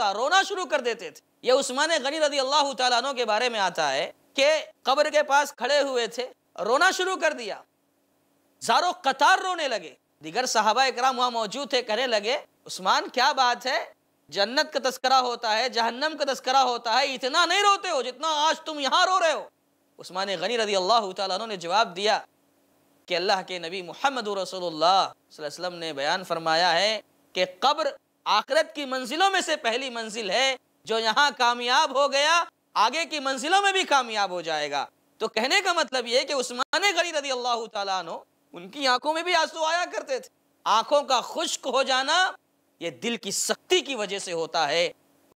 का रोना शुरू कर देते थे ये उस्मान गनी रजी अल्लाह तु के बारे में आता है कि कब्र के पास खड़े हुए थे रोना शुरू कर दिया जारो कतार रोने लगे दिगर साहबा इकराम वहां मौजूद थे कहने लगे उस्मान क्या बात है जन्नत का तस्करा होता है जहन्नम का तस्करा होता है इतना नहीं रोते हो जितना आज तुम यहाँ रो रहे हो उस्मान गनी रजी अल्लाह तु ने जवाब दिया कि अल्लाह के नबी मोहम्मद रसोल्ला ने बयान फरमाया है कि कब्र आखरत की मंजिलों में से पहली मंजिल है जो यहाँ कामयाब हो गया आगे की मंजिलों में भी कामयाब हो जाएगा तो कहने का मतलब ये कि उस्मान गरी रजी अल्लाह तु उनकी आंखों में भी आंसू आया करते थे आंखों का खुश्क हो जाना ये दिल की सख्ती की वजह से होता है